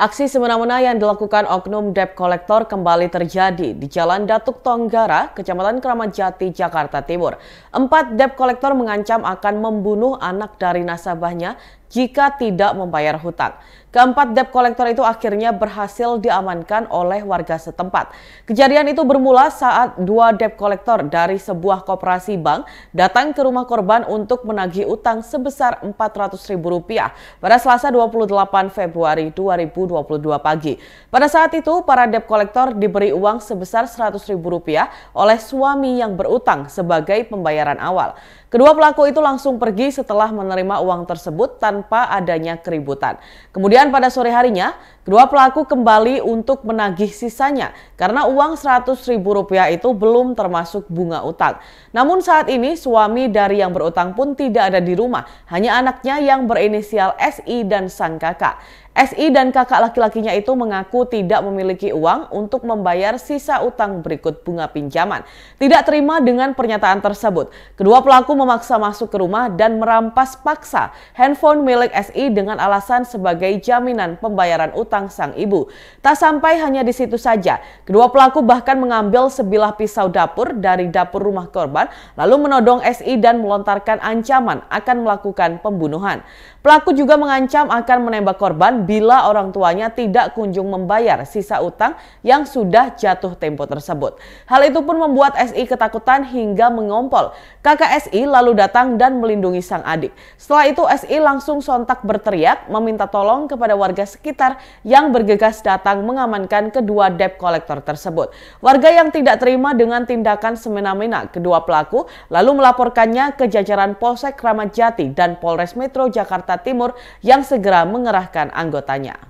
Aksi semena-mena yang dilakukan oknum debt collector kembali terjadi di Jalan Datuk Tonggara, Kecamatan Keramat Jati, Jakarta Timur. Empat debt collector mengancam akan membunuh anak dari nasabahnya jika tidak membayar hutang. Keempat debt collector itu akhirnya berhasil diamankan oleh warga setempat. Kejadian itu bermula saat dua debt collector dari sebuah koperasi bank datang ke rumah korban untuk menagih utang sebesar Rp400.000 pada Selasa 28 Februari 2022 pagi. Pada saat itu, para debt collector diberi uang sebesar Rp100.000 oleh suami yang berutang sebagai pembayaran awal. Kedua pelaku itu langsung pergi setelah menerima uang tersebut tanpa adanya keributan. Kemudian pada sore harinya, kedua pelaku kembali untuk menagih sisanya karena uang rp rupiah itu belum termasuk bunga utang. Namun saat ini suami dari yang berutang pun tidak ada di rumah, hanya anaknya yang berinisial SI dan sang kakak. SI dan kakak laki-lakinya itu mengaku tidak memiliki uang untuk membayar sisa utang berikut bunga pinjaman. Tidak terima dengan pernyataan tersebut. Kedua pelaku memaksa masuk ke rumah dan merampas paksa handphone milik SI dengan alasan sebagai jaminan pembayaran utang sang ibu. Tak sampai hanya di situ saja, kedua pelaku bahkan mengambil sebilah pisau dapur dari dapur rumah korban lalu menodong SI dan melontarkan ancaman akan melakukan pembunuhan. Pelaku juga mengancam akan menembak korban bila orang tuanya tidak kunjung membayar sisa utang yang sudah jatuh tempo tersebut. Hal itu pun membuat SI ketakutan hingga mengompol. Kakak SI lalu datang dan melindungi sang adik. Setelah itu SI langsung sontak berteriak meminta tolong kepada warga sekitar yang bergegas datang mengamankan kedua debt collector tersebut. Warga yang tidak terima dengan tindakan semena-mena kedua pelaku lalu melaporkannya ke jajaran Polsek Kramat Jati dan Polres Metro Jakarta Timur yang segera mengerahkan anggota anggotanya.